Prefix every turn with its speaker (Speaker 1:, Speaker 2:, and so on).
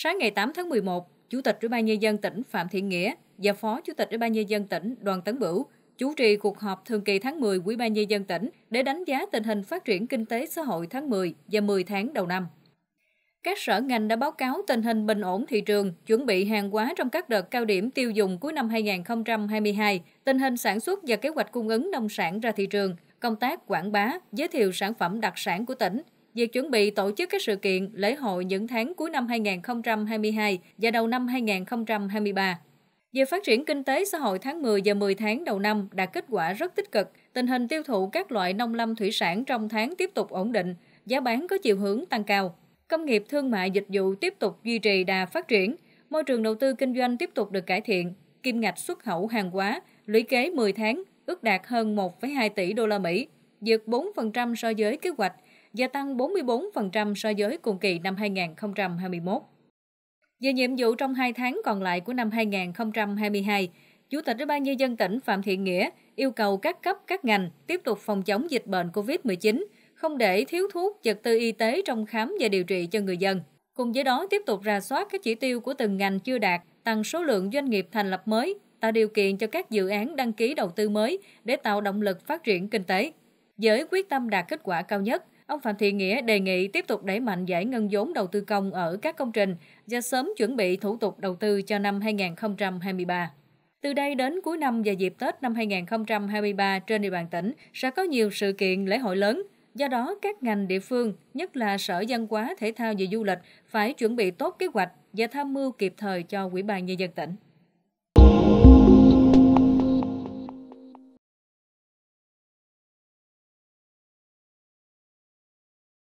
Speaker 1: Sáng ngày 8 tháng 11, Chủ tịch Ủy ban Nhân dân tỉnh Phạm Thiện Nghĩa và Phó Chủ tịch Ủy ban Nhân dân tỉnh Đoàn Tấn Bửu chủ trì cuộc họp thường kỳ tháng 10 Ủy ban Nhân dân tỉnh để đánh giá tình hình phát triển kinh tế xã hội tháng 10 và 10 tháng đầu năm. Các sở ngành đã báo cáo tình hình bình ổn thị trường, chuẩn bị hàng hóa trong các đợt cao điểm tiêu dùng cuối năm 2022, tình hình sản xuất và kế hoạch cung ứng nông sản ra thị trường, công tác quảng bá, giới thiệu sản phẩm đặc sản của tỉnh, việc chuẩn bị tổ chức các sự kiện lễ hội những tháng cuối năm 2022 và đầu năm 2023. Về phát triển kinh tế xã hội tháng 10 và 10 tháng đầu năm đạt kết quả rất tích cực, tình hình tiêu thụ các loại nông lâm thủy sản trong tháng tiếp tục ổn định, giá bán có chiều hướng tăng cao. Công nghiệp thương mại dịch vụ tiếp tục duy trì đà phát triển, môi trường đầu tư kinh doanh tiếp tục được cải thiện, kim ngạch xuất khẩu hàng hóa lũy kế 10 tháng ước đạt hơn 1,2 tỷ đô la Mỹ, vượt 4% so với kế hoạch gia tăng 44% so với cùng kỳ năm 2021. Về nhiệm vụ trong 2 tháng còn lại của năm 2022, Chủ tịch Ủy ban Nhân dân tỉnh Phạm Thiện Nghĩa yêu cầu các cấp các ngành tiếp tục phòng chống dịch bệnh COVID-19, không để thiếu thuốc, vật tư y tế trong khám và điều trị cho người dân. Cùng với đó tiếp tục ra soát các chỉ tiêu của từng ngành chưa đạt, tăng số lượng doanh nghiệp thành lập mới, tạo điều kiện cho các dự án đăng ký đầu tư mới để tạo động lực phát triển kinh tế. Với quyết tâm đạt kết quả cao nhất, Ông Phạm Thị Nghĩa đề nghị tiếp tục đẩy mạnh giải ngân vốn đầu tư công ở các công trình và sớm chuẩn bị thủ tục đầu tư cho năm 2023. Từ đây đến cuối năm và dịp Tết năm 2023 trên địa bàn tỉnh sẽ có nhiều sự kiện lễ hội lớn. Do đó, các ngành địa phương, nhất là Sở Văn hóa, Thể thao và Du lịch phải chuẩn bị tốt kế hoạch và tham mưu kịp thời cho Ủy ban Nhân dân tỉnh.